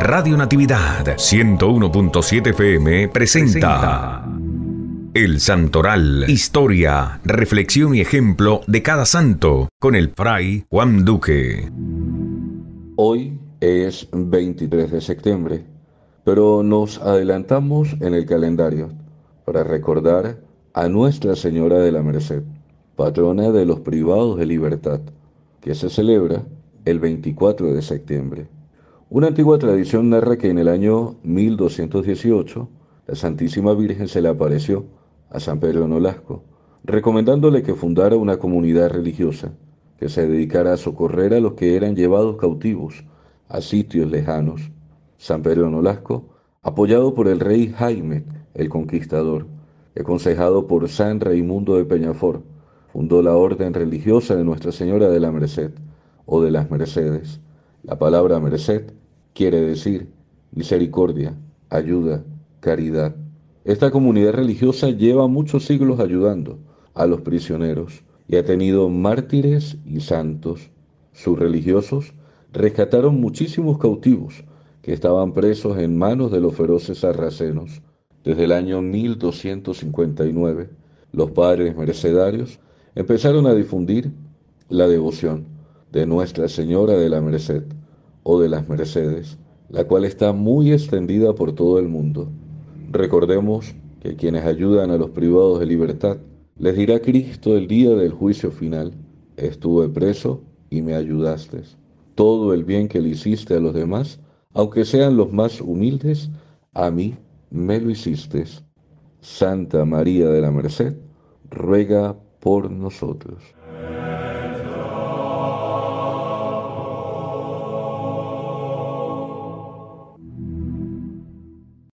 Radio Natividad 101.7 FM presenta El Santoral, historia, reflexión y ejemplo de cada santo con el fray Juan Duque. Hoy es 23 de septiembre, pero nos adelantamos en el calendario para recordar a Nuestra Señora de la Merced, patrona de los privados de libertad, que se celebra el 24 de septiembre. Una antigua tradición narra que en el año 1218 la Santísima Virgen se le apareció a San Pedro Nolasco, recomendándole que fundara una comunidad religiosa que se dedicara a socorrer a los que eran llevados cautivos a sitios lejanos. San Pedro Nolasco, apoyado por el rey Jaime el Conquistador, y aconsejado por San Raimundo de Peñafort, fundó la orden religiosa de Nuestra Señora de la Merced o de las mercedes. La palabra merced quiere decir misericordia, ayuda, caridad. Esta comunidad religiosa lleva muchos siglos ayudando a los prisioneros y ha tenido mártires y santos. Sus religiosos rescataron muchísimos cautivos que estaban presos en manos de los feroces sarracenos. Desde el año 1259, los padres mercedarios empezaron a difundir la devoción de Nuestra Señora de la Merced o de las Mercedes, la cual está muy extendida por todo el mundo. Recordemos que quienes ayudan a los privados de libertad, les dirá Cristo el día del juicio final, estuve preso y me ayudaste. Todo el bien que le hiciste a los demás, aunque sean los más humildes, a mí me lo hiciste. Santa María de la Merced, ruega por nosotros.